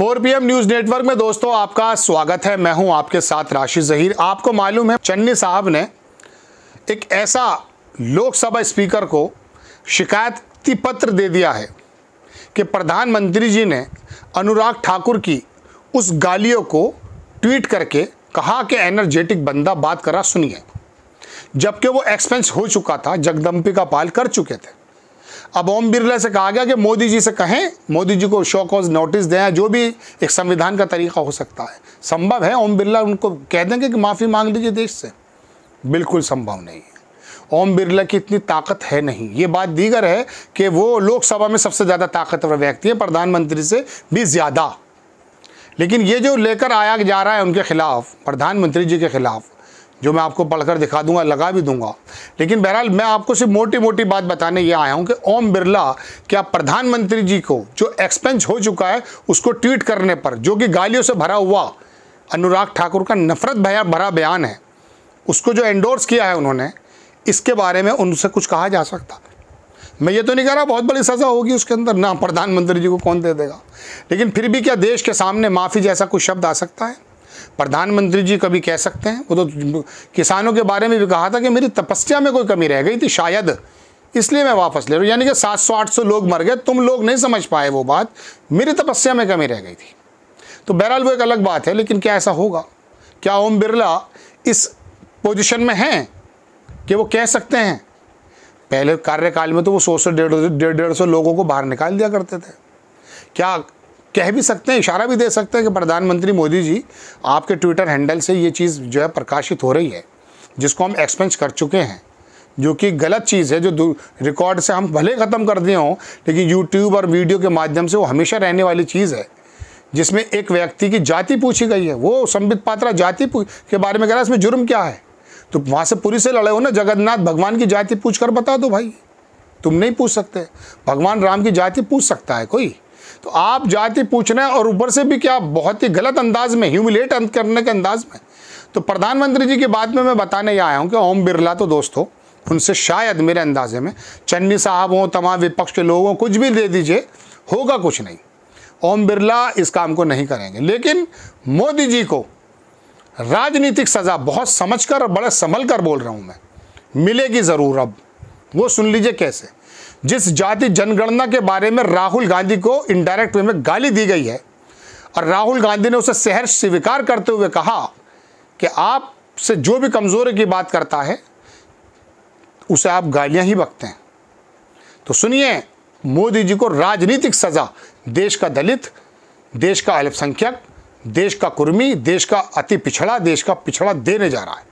4 PM news network में दोस्तों आपका स्वागत है मैं हूं आपके साथ राशि जहीर आपको मालूम है चन्नी साहब ने एक ऐसा लोकसभा स्पीकर को शिकायती पत्र दे दिया है कि प्रधानमंत्री जी ने अनुराग ठाकुर की उस गालियों को ट्वीट करके कहा कि एनर्जेटिक बंदा बात करा सुनिए जबकि वो एक्सपेंस हो चुका था जगदम्पिका पाल कर चुके थे अब ओम बिरला से कहा गया कि मोदी जी से कहें मोदी जी को शो कॉज नोटिस दें जो भी एक संविधान का तरीका हो सकता है संभव है ओम बिरला उनको कह देंगे कि माफ़ी मांग लीजिए देश से बिल्कुल संभव नहीं है ओम बिरला की इतनी ताकत है नहीं ये बात दीगर है कि वो लोकसभा में सबसे ज़्यादा ताकतवर व्यक्ति है प्रधानमंत्री से भी ज़्यादा लेकिन ये जो लेकर आया जा रहा है उनके खिलाफ प्रधानमंत्री जी के खिलाफ जो मैं आपको पढ़कर दिखा दूंगा लगा भी दूंगा लेकिन बहरहाल मैं आपको सिर्फ मोटी मोटी बात बताने ये आया हूँ कि ओम बिरला क्या प्रधानमंत्री जी को जो एक्सपेंस हो चुका है उसको ट्वीट करने पर जो कि गालियों से भरा हुआ अनुराग ठाकुर का नफरत भया भरा बयान है उसको जो एंडोर्स किया है उन्होंने इसके बारे में उनसे कुछ कहा जा सकता मैं ये तो नहीं कह रहा बहुत बड़ी सज़ा होगी उसके अंदर ना प्रधानमंत्री जी को कौन दे देगा लेकिन फिर भी क्या देश के सामने माफ़ी जैसा कुछ शब्द आ सकता है प्रधानमंत्री जी कभी कह सकते हैं वो तो किसानों के बारे में भी कहा था कि मेरी तपस्या में कोई कमी रह गई थी शायद इसलिए मैं वापस ले रहा हूँ यानी कि सात सौ आठ सौ लोग मर गए तुम लोग नहीं समझ पाए वो बात मेरी तपस्या में कमी रह गई थी तो बहरहाल वो एक अलग बात है लेकिन क्या ऐसा होगा क्या ओम बिरला इस पोजिशन में हैं कि वो कह सकते हैं पहले कार्यकाल में तो वो सौ सौ डेढ़ डेढ़ डेढ़ सौ लोगों को बाहर निकाल दिया करते थे क्या कह भी सकते हैं इशारा भी दे सकते हैं कि प्रधानमंत्री मोदी जी आपके ट्विटर हैंडल से ये चीज़ जो है प्रकाशित हो रही है जिसको हम एक्सपेंस कर चुके हैं जो कि गलत चीज़ है जो रिकॉर्ड से हम भले ख़त्म कर दिए हों लेकिन यूट्यूब और वीडियो के माध्यम से वो हमेशा रहने वाली चीज़ है जिसमें एक व्यक्ति की जाति पूछी गई है वो संबित पात्रा जाति के बारे में कह रहा है इसमें जुर्म क्या है तो वहाँ से पूरी से लड़े हो ना जगन्नाथ भगवान की जाति पूछ कर बता दो भाई तुम नहीं पूछ सकते भगवान राम की जाति पूछ सकता है कोई तो आप जाति रहे हैं और ऊपर से भी क्या बहुत ही गलत अंदाज में ह्यूमिलेट करने के अंदाज में तो प्रधानमंत्री जी की बात में मैं बताने ही आया हूँ कि ओम बिरला तो दोस्तों उनसे शायद मेरे अंदाजे में चन्नी साहब हों तमाम विपक्ष के लोगों कुछ भी दे दीजिए होगा कुछ नहीं ओम बिरला इस काम को नहीं करेंगे लेकिन मोदी जी को राजनीतिक सज़ा बहुत समझकर और बड़े संभल कर बोल रहा हूँ मैं मिलेगी ज़रूर अब वो सुन लीजिए कैसे जिस जाति जनगणना के बारे में राहुल गांधी को इनडायरेक्ट वे में गाली दी गई है और राहुल गांधी ने उसे शहर स्वीकार करते हुए कहा कि आप से जो भी कमज़ोरी की बात करता है उसे आप गालियां ही बकते हैं तो सुनिए मोदी जी को राजनीतिक सज़ा देश का दलित देश का अल्पसंख्यक देश का कुर्मी देश का अति पिछड़ा देश का पिछड़ा देने जा रहा है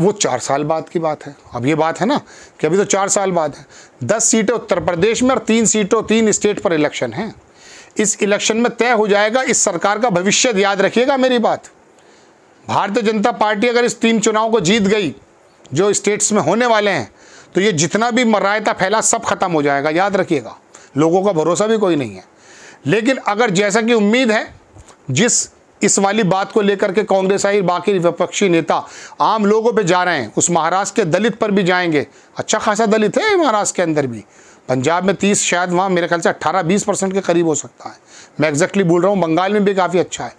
वो चार साल बाद की बात है अब ये बात है ना कि अभी तो चार साल बाद है दस सीटें उत्तर प्रदेश में और तीन सीटों तीन स्टेट पर इलेक्शन है इस इलेक्शन में तय हो जाएगा इस सरकार का भविष्य याद रखिएगा मेरी बात भारतीय जनता पार्टी अगर इस तीन चुनाव को जीत गई जो स्टेट्स में होने वाले हैं तो ये जितना भी मरायता फैला सब खत्म हो जाएगा याद रखिएगा लोगों का भरोसा भी कोई नहीं है लेकिन अगर जैसा कि उम्मीद है जिस इस वाली बात को लेकर के कांग्रेस आई बाकी विपक्षी नेता आम लोगों पे जा रहे हैं उस महाराष्ट्र के दलित पर भी जाएंगे अच्छा खासा दलित है महाराष्ट्र के अंदर भी पंजाब में तीस शायद वहाँ मेरे ख्याल से अट्ठारह बीस परसेंट के करीब हो सकता है मैं एग्जैक्टली बोल रहा हूँ बंगाल में भी काफ़ी अच्छा है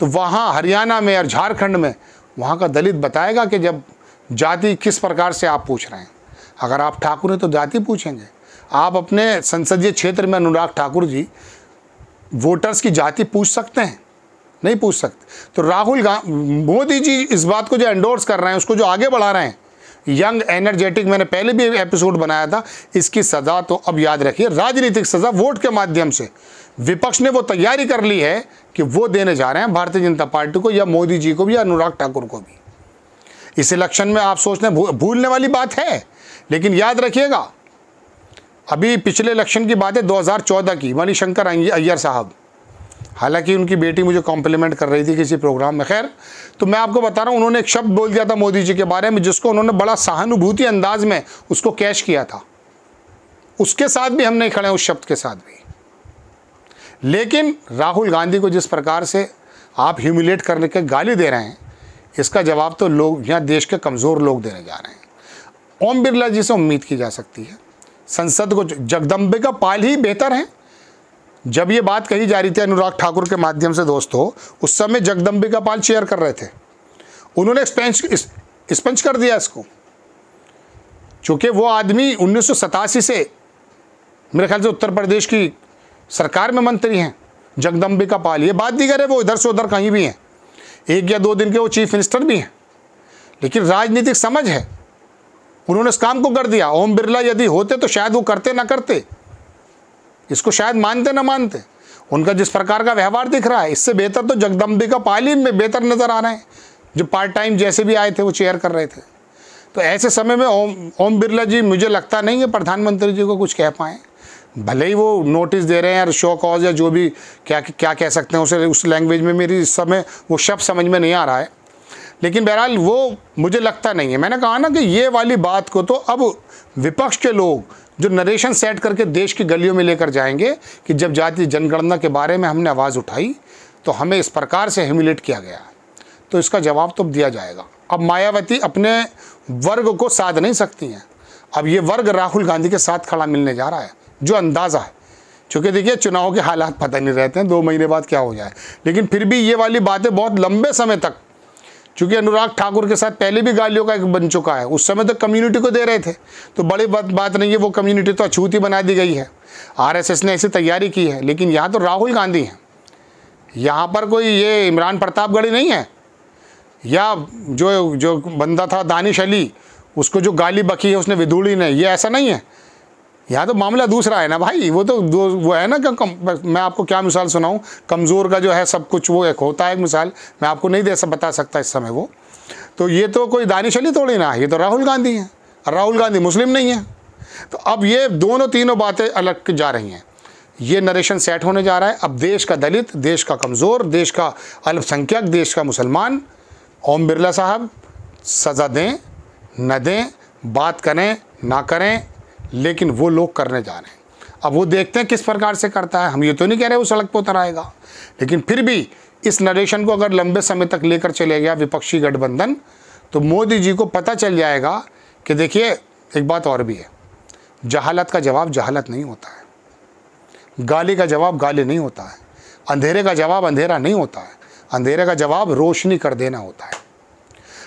तो वहाँ हरियाणा में और झारखंड में वहाँ का दलित बताएगा कि जब जाति किस प्रकार से आप पूछ रहे हैं अगर आप ठाकुर हैं तो जाति पूछेंगे आप अपने संसदीय क्षेत्र में अनुराग ठाकुर जी वोटर्स की जाति पूछ सकते हैं नहीं पूछ सकते तो राहुल मोदी जी इस बात को जो एंडोर्स कर रहे हैं उसको जो आगे बढ़ा रहे हैं यंग एनर्जेटिक मैंने पहले भी एपिसोड बनाया था इसकी सज़ा तो अब याद रखिए राजनीतिक सज़ा वोट के माध्यम से विपक्ष ने वो तैयारी कर ली है कि वो देने जा रहे हैं भारतीय जनता पार्टी को या मोदी जी को भी या अनुराग ठाकुर को भी इस इलेक्शन में आप सोचने भूलने वाली बात है लेकिन याद रखिएगा अभी पिछले इलेक्शन की बात है 2014 की मणिशंकर अय्यर साहब हालांकि उनकी बेटी मुझे कॉम्प्लीमेंट कर रही थी किसी प्रोग्राम में खैर तो मैं आपको बता रहा हूँ उन्होंने एक शब्द बोल दिया था मोदी जी के बारे में जिसको उन्होंने बड़ा सहानुभूति अंदाज में उसको कैश किया था उसके साथ भी हम नहीं खड़े हैं उस शब्द के साथ भी लेकिन राहुल गांधी को जिस प्रकार से आप ह्यूमिलेट करने के गाली दे रहे हैं इसका जवाब तो लोग यहाँ देश के कमज़ोर लोग देने जा रहे हैं ओम बिरला जी से उम्मीद की जा सकती है संसद को जगदम्बिका पाल ही बेहतर हैं जब ये बात कही जा रही थी अनुराग ठाकुर के माध्यम से दोस्तों उस समय जगदम्बिका पाल चेयर कर रहे थे उन्होंने स्पेंच स्पंच कर दिया इसको चूँकि वो आदमी उन्नीस से मेरे ख्याल से उत्तर प्रदेश की सरकार में मंत्री हैं जगदम्बिका पाल ये बात दी करे वो इधर से उधर कहीं भी हैं एक या दो दिन के वो चीफ मिनिस्टर भी हैं लेकिन राजनीतिक समझ है उन्होंने इस काम को कर दिया ओम बिरला यदि होते तो शायद वो करते ना करते इसको शायद मानते ना मानते उनका जिस प्रकार का व्यवहार दिख रहा है इससे बेहतर तो जगदम्बिका पालीन में बेहतर नज़र आ रहे हैं जो पार्ट टाइम जैसे भी आए थे वो चेयर कर रहे थे तो ऐसे समय में ओम ओम बिरला जी मुझे लगता नहीं है प्रधानमंत्री जी को कुछ कह पाएँ भले ही वो नोटिस दे रहे हैं शो कॉज या जो भी क्या क्या कह सकते हैं उसे उस लैंग्वेज में मेरी इस समय वो शब्द समझ में नहीं आ रहा है लेकिन बहरहाल वो मुझे लगता नहीं है मैंने कहा ना कि ये वाली बात को तो अब विपक्ष के लोग जो नरेशन सेट करके देश की गलियों में लेकर जाएंगे कि जब जाति जनगणना के बारे में हमने आवाज़ उठाई तो हमें इस प्रकार से हेमिलेट किया गया तो इसका जवाब तो दिया जाएगा अब मायावती अपने वर्ग को साध नहीं सकती हैं अब ये वर्ग राहुल गांधी के साथ खड़ा मिलने जा रहा है जो अंदाज़ा है चूँकि देखिए चुनाव के हालात पता नहीं रहते हैं दो महीने बाद क्या हो जाए लेकिन फिर भी ये वाली बातें बहुत लंबे समय तक क्योंकि अनुराग ठाकुर के साथ पहले भी गालियों का एक बन चुका है उस समय तो कम्युनिटी को दे रहे थे तो बड़ी बात बात नहीं है वो कम्युनिटी तो अछूती बना दी गई है आरएसएस ने ऐसी तैयारी की है लेकिन यहाँ तो राहुल गांधी हैं यहाँ पर कोई ये इमरान प्रतापगढ़ी नहीं है या जो जो बंदा था दानिश अली उसको जो गाली बखी है उसने विधूड़ी ने ये ऐसा नहीं है यहाँ तो मामला दूसरा है ना भाई वो तो दो वो है ना कम मैं आपको क्या मिसाल सुनाऊँ कमज़ोर का जो है सब कुछ वो एक होता है मिसाल मैं आपको नहीं दे सब बता सकता इस समय वो तो ये तो कोई दानिश अली थोड़ी ना ये तो राहुल गांधी हैं राहुल गांधी मुस्लिम नहीं है तो अब ये दोनों तीनों बातें अलग जा रही हैं ये नरेशन सेट होने जा रहा है अब देश का दलित देश का कमज़ोर देश का अल्पसंख्यक देश का मुसलमान ओम बिरला साहब सज़ा दें न दें बात करें ना करें लेकिन वो लोग करने जा रहे हैं अब वो देखते हैं किस प्रकार से करता है हम ये तो नहीं कह रहे वो सड़क पर उतर आएगा लेकिन फिर भी इस नरेशन को अगर लंबे समय तक लेकर चले गया विपक्षी गठबंधन तो मोदी जी को पता चल जाएगा कि देखिए एक बात और भी है जहालत का जवाब जहालत नहीं होता है गाली का जवाब गाली नहीं होता है अंधेरे का जवाब अंधेरा नहीं होता है अंधेरे का जवाब रोशनी कर देना होता है